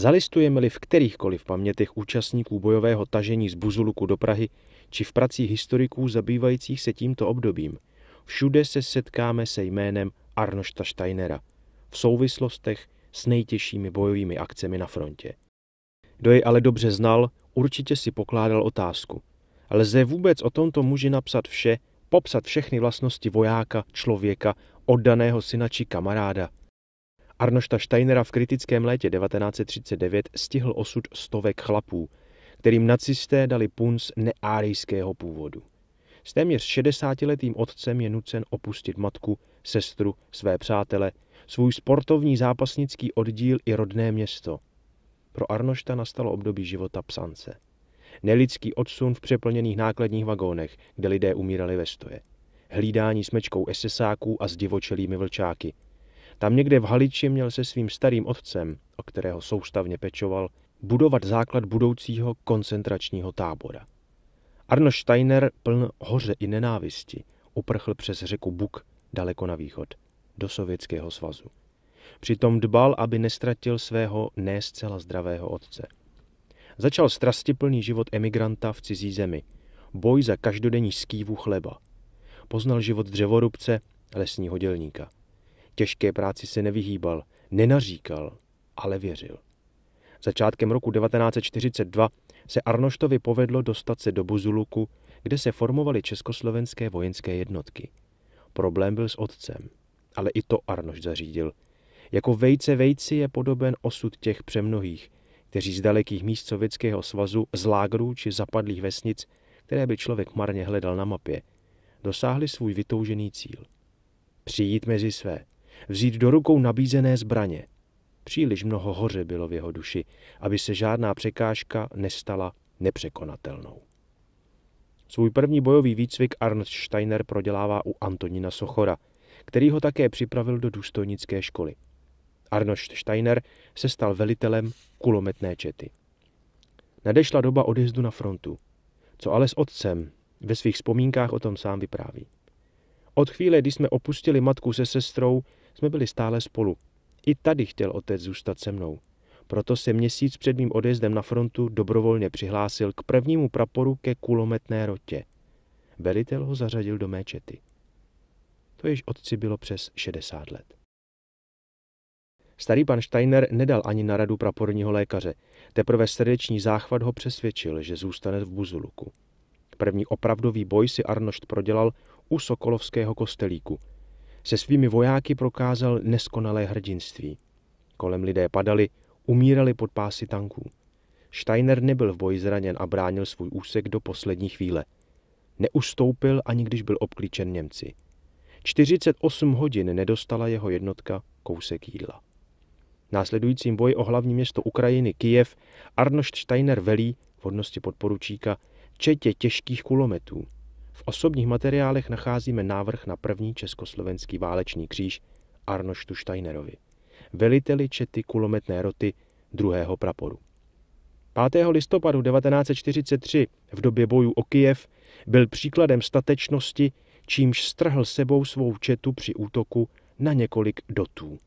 Zalistujeme-li v kterýchkoliv pamětech účastníků bojového tažení z Buzuluku do Prahy či v pracích historiků zabývajících se tímto obdobím, všude se setkáme se jménem Arnošta Steinera v souvislostech s nejtěžšími bojovými akcemi na frontě. Kdo jej ale dobře znal, určitě si pokládal otázku. Lze vůbec o tomto muži napsat vše, popsat všechny vlastnosti vojáka, člověka, oddaného syna či kamaráda – Arnošta Steinera v kritickém létě 1939 stihl osud stovek chlapů, kterým nacisté dali punc neárijského původu. S téměř 60-letým otcem je nucen opustit matku, sestru, své přátele, svůj sportovní zápasnický oddíl i rodné město. Pro Arnošta nastalo období života psance. Nelidský odsun v přeplněných nákladních vagónech, kde lidé umírali ve stoje. Hlídání smečkou esesáků a s divočelými vlčáky – tam někde v Haliči měl se svým starým otcem, o kterého soustavně pečoval, budovat základ budoucího koncentračního tábora. Arno Steiner, pln hoře i nenávisti, uprchl přes řeku Buk daleko na východ, do Sovětského svazu. Přitom dbal, aby nestratil svého ne zcela zdravého otce. Začal strastiplný život emigranta v cizí zemi, boj za každodenní skývu chleba. Poznal život dřevorubce, lesního dělníka – Těžké práci se nevyhýbal, nenaříkal, ale věřil. Začátkem roku 1942 se Arnoštovi povedlo dostat se do Buzuluku, kde se formovaly československé vojenské jednotky. Problém byl s otcem, ale i to Arnoš zařídil. Jako vejce vejci je podoben osud těch přemnohých, kteří z dalekých míst Sovětského svazu, z lágrů či zapadlých vesnic, které by člověk marně hledal na mapě, dosáhli svůj vytoužený cíl. Přijít mezi své – vzít do rukou nabízené zbraně. Příliš mnoho hoře bylo v jeho duši, aby se žádná překážka nestala nepřekonatelnou. Svůj první bojový výcvik Arnst Steiner prodělává u Antonina Sochora, který ho také připravil do důstojnické školy. Arnošt Steiner se stal velitelem kulometné čety. Nadešla doba odjezdu na frontu. Co ale s otcem, ve svých vzpomínkách o tom sám vypráví. Od chvíle, kdy jsme opustili matku se sestrou, jsme byli stále spolu. I tady chtěl otec zůstat se mnou. Proto se měsíc před mým odjezdem na frontu dobrovolně přihlásil k prvnímu praporu ke kulometné rotě. Velitel ho zařadil do méčety. To již otci bylo přes 60 let. Starý pan Steiner nedal ani na radu praporního lékaře. Teprve srdeční záchvat ho přesvědčil, že zůstane v Buzuluku. První opravdový boj si Arnošt prodělal u Sokolovského kostelíku – se svými vojáky prokázal neskonalé hrdinství. Kolem lidé padali, umírali pod pásy tanků. Steiner nebyl v boji zraněn a bránil svůj úsek do poslední chvíle. Neustoupil ani když byl obklíčen Němci. 48 hodin nedostala jeho jednotka kousek jídla. Následujícím boji o hlavní město Ukrajiny Kijev Arnošt Steiner velí v hodnosti podporučíka četě těžkých kulometů, v osobních materiálech nacházíme návrh na první československý válečný kříž Arnoštu Steinerovi, veliteli čety kulometné roty druhého praporu. 5. listopadu 1943 v době bojů o Kijev byl příkladem statečnosti, čímž strhl sebou svou četu při útoku na několik dotů.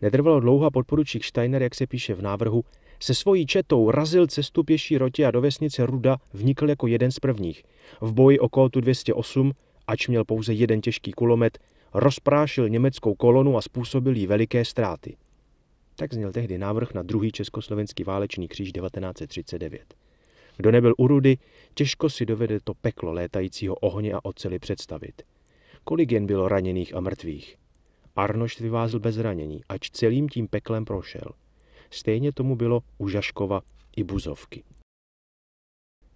Netrvalo dlouho a podporučík Steiner, jak se píše v návrhu, se svojí četou razil cestu pěší roti a do vesnice Ruda vnikl jako jeden z prvních. V boji o kótu 208, ač měl pouze jeden těžký kulomet, rozprášil německou kolonu a způsobil jí veliké ztráty. Tak zněl tehdy návrh na druhý československý válečný kříž 1939. Kdo nebyl u Rudy, těžko si dovede to peklo létajícího ohně a oceli představit. Kolik jen bylo raněných a mrtvých. Arnošt vyvázl bez ranění, ač celým tím peklem prošel – Stejně tomu bylo u Žaškova i Buzovky.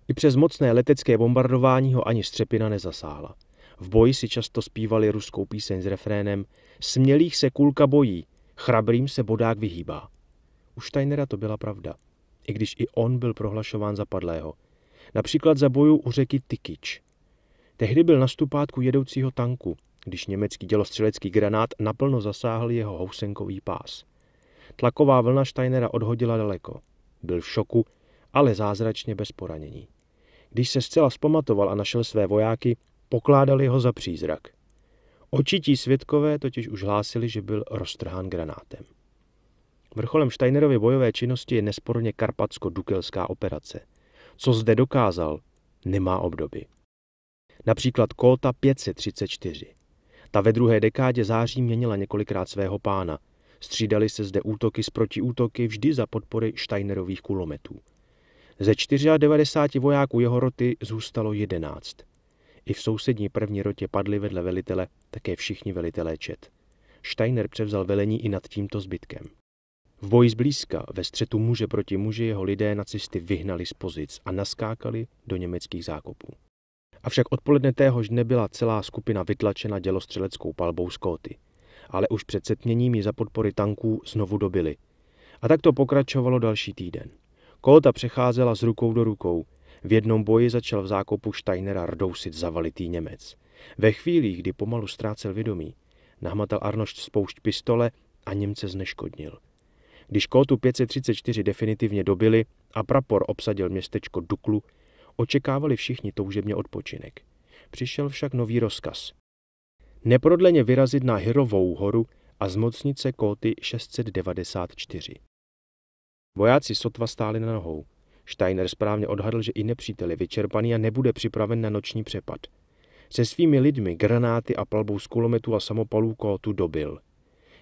I přes mocné letecké bombardování ho ani střepina nezasáhla. V boji si často zpívali ruskou píseň s refrénem Smělých se kulka bojí, chrabrým se bodák vyhýbá. U Steinera to byla pravda, i když i on byl prohlašován za padlého. Například za boju u řeky Tykič. Tehdy byl na stupátku jedoucího tanku, když německý dělostřelecký granát naplno zasáhl jeho housenkový pás. Tlaková vlna Steinera odhodila daleko. Byl v šoku, ale zázračně bez poranění. Když se zcela zpamatoval a našel své vojáky, pokládali ho za přízrak. Očití svědkové totiž už hlásili, že byl roztrhán granátem. Vrcholem Steinerovy bojové činnosti je nesporně karpatsko-dukelská operace. Co zde dokázal, nemá obdoby. Například Kolta 534. Ta ve druhé dekádě září měnila několikrát svého pána – Střídali se zde útoky s protiútoky vždy za podpory Steinerových kulometů. Ze 94 vojáků jeho roty zůstalo 11. I v sousední první rotě padli vedle velitele také všichni velitelé čet. Steiner převzal velení i nad tímto zbytkem. V boji zblízka, ve střetu muže proti muži, jeho lidé nacisty vyhnali z pozic a naskákali do německých zákopů. Avšak odpoledne téhož nebyla celá skupina vytlačena dělostřeleckou palbou z kóty ale už před setměním ji za podpory tanků znovu dobili. A tak to pokračovalo další týden. Kolta přecházela z rukou do rukou. V jednom boji začal v zákopu Steinera rdousit zavalitý Němec. Ve chvíli, kdy pomalu ztrácel vědomí, nahmatal Arnošt spoušť pistole a Němce zneškodnil. Když Koltu 534 definitivně dobili a prapor obsadil městečko Duklu, očekávali všichni toužebně odpočinek. Přišel však nový rozkaz neprodleně vyrazit na Hirovou horu a zmocnit se kóty 694. Vojáci sotva stáli na nohou. Steiner správně odhadl, že i nepřítel je vyčerpaný a nebude připraven na noční přepad. Se svými lidmi, granáty a palbou z kulometu a samopalů kótu dobil.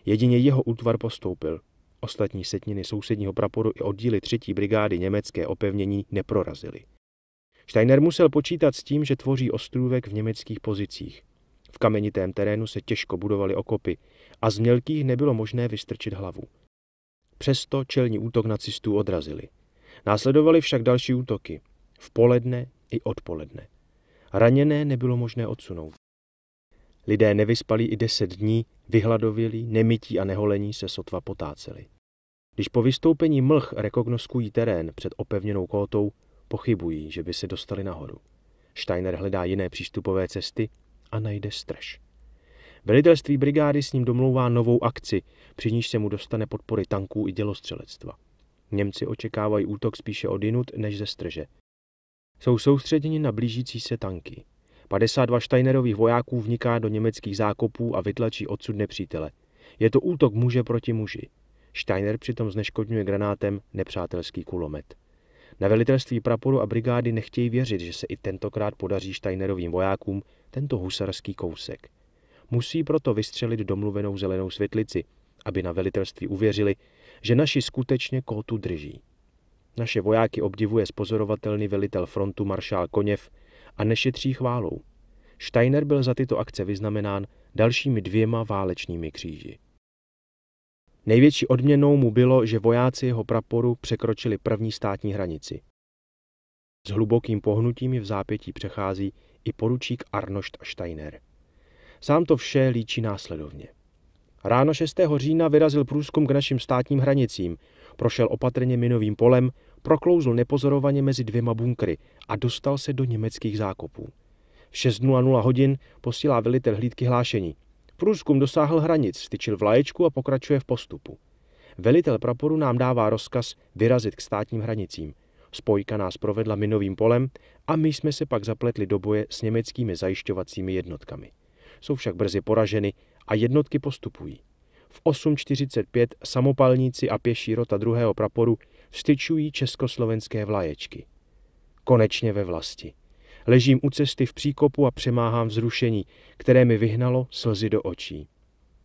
Jedině jeho útvar postoupil. Ostatní setniny sousedního praporu i oddíly třetí brigády německé opevnění neprorazily. Steiner musel počítat s tím, že tvoří ostrůvek v německých pozicích. V kamenitém terénu se těžko budovaly okopy a z mělkých nebylo možné vystrčit hlavu. Přesto čelní útok nacistů odrazili. Následovaly však další útoky. V poledne i odpoledne. Raněné nebylo možné odsunout. Lidé nevyspali i deset dní, vyhladovili, nemytí a neholení se sotva potáceli. Když po vystoupení mlh rekognoskují terén před opevněnou kótou, pochybují, že by se dostali nahoru. Steiner hledá jiné přístupové cesty a najde strež. Velitelství brigády s ním domlouvá novou akci, při níž se mu dostane podpory tanků i dělostřelectva. Němci očekávají útok spíše od jinut než ze strže. Jsou soustředěni na blížící se tanky. 52 Steinerových vojáků vniká do německých zákopů a vytlačí odsud nepřítele. Je to útok muže proti muži. Steiner přitom zneškodňuje granátem nepřátelský kulomet. Na velitelství praporu a brigády nechtějí věřit, že se i tentokrát podaří Steinerovým vojákům tento husarský kousek. Musí proto vystřelit domluvenou zelenou světlici, aby na velitelství uvěřili, že naši skutečně kótu drží. Naše vojáky obdivuje spozorovatelný velitel frontu maršál Koněv a nešetří chválou. Steiner byl za tyto akce vyznamenán dalšími dvěma válečními kříži. Největší odměnou mu bylo, že vojáci jeho praporu překročili první státní hranici. S hlubokým pohnutím v zápětí přechází i poručík Arnošt Steiner. Sám to vše líčí následovně. Ráno 6. října vyrazil průzkum k našim státním hranicím, prošel opatrně minovým polem, proklouzl nepozorovaně mezi dvěma bunkry a dostal se do německých zákopů. V 6.00 hodin posílá velitel hlídky hlášení. Průzkum dosáhl hranic, styčil vlaječku a pokračuje v postupu. Velitel praporu nám dává rozkaz vyrazit k státním hranicím. Spojka nás provedla minovým polem a my jsme se pak zapletli do boje s německými zajišťovacími jednotkami. Jsou však brzy poraženy a jednotky postupují. V 8.45 samopalníci a pěší rota druhého praporu vstyčují československé vlaječky. Konečně ve vlasti. Ležím u cesty v příkopu a přemáhám vzrušení, které mi vyhnalo slzy do očí.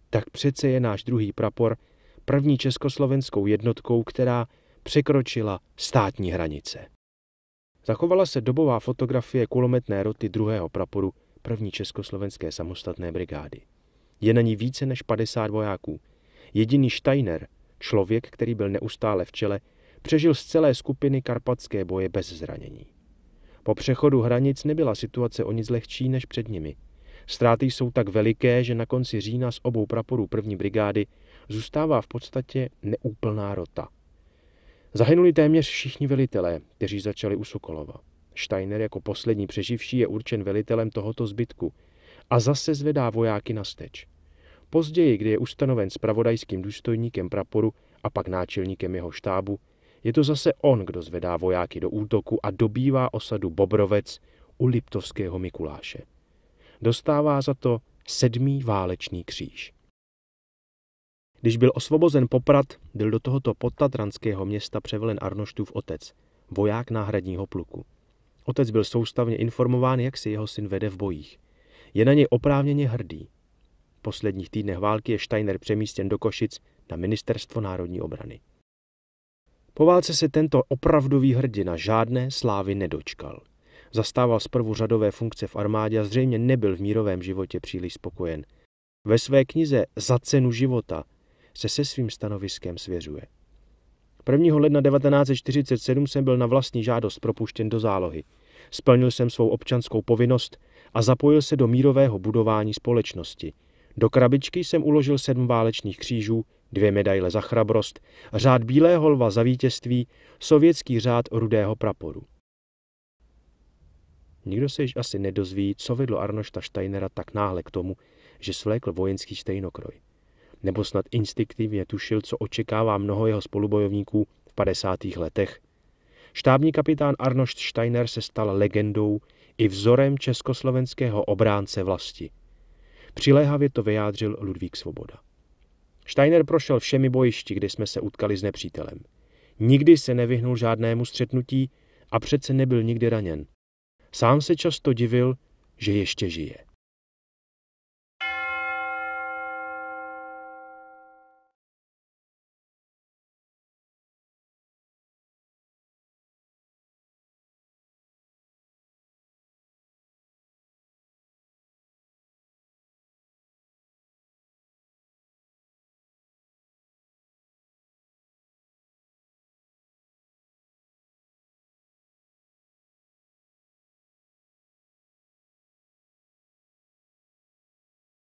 Tak přece je náš druhý prapor první československou jednotkou, která překročila státní hranice. Zachovala se dobová fotografie kulometné roty druhého praporu první československé samostatné brigády. Je na ní více než 50 vojáků. Jediný Steiner, člověk, který byl neustále v čele, přežil z celé skupiny karpatské boje bez zranění. Po přechodu hranic nebyla situace o nic lehčí než před nimi. Ztráty jsou tak veliké, že na konci října z obou praporů první brigády zůstává v podstatě neúplná rota – Zahynuli téměř všichni velitelé, kteří začali u Sokolova. Steiner jako poslední přeživší je určen velitelem tohoto zbytku a zase zvedá vojáky na steč. Později, kdy je ustanoven spravodajským důstojníkem praporu a pak náčelníkem jeho štábu, je to zase on, kdo zvedá vojáky do útoku a dobývá osadu Bobrovec u Liptovského Mikuláše. Dostává za to sedmý válečný kříž. Když byl osvobozen poprat, byl do tohoto podtatranského města převelen Arnoštův otec, voják náhradního pluku. Otec byl soustavně informován, jak si jeho syn vede v bojích. Je na něj oprávněně hrdý. V posledních týdnech války je Steiner přemístěn do Košic na Ministerstvo národní obrany. Po válce se tento opravdový hrdina žádné slávy nedočkal. Zastával zprvu řadové funkce v armádě a zřejmě nebyl v mírovém životě příliš spokojen. Ve své knize Za cenu života se se svým stanoviskem svěřuje. 1. ledna 1947 jsem byl na vlastní žádost propuštěn do zálohy. Splnil jsem svou občanskou povinnost a zapojil se do mírového budování společnosti. Do krabičky jsem uložil sedm válečných křížů, dvě medaile za chrabrost, řád Bílého lva za vítězství, sovětský řád Rudého praporu. Nikdo se již asi nedozví, co vedlo Arnošta Steinera tak náhle k tomu, že svlékl vojenský stejnokroj nebo snad instinktivně tušil, co očekává mnoho jeho spolubojovníků v 50. letech. Štábní kapitán Arnošt Steiner se stal legendou i vzorem československého obránce vlasti. Přiléhavě to vyjádřil Ludvík Svoboda. Steiner prošel všemi bojišti, kde jsme se utkali s nepřítelem. Nikdy se nevyhnul žádnému střetnutí a přece nebyl nikdy raněn. Sám se často divil, že ještě žije.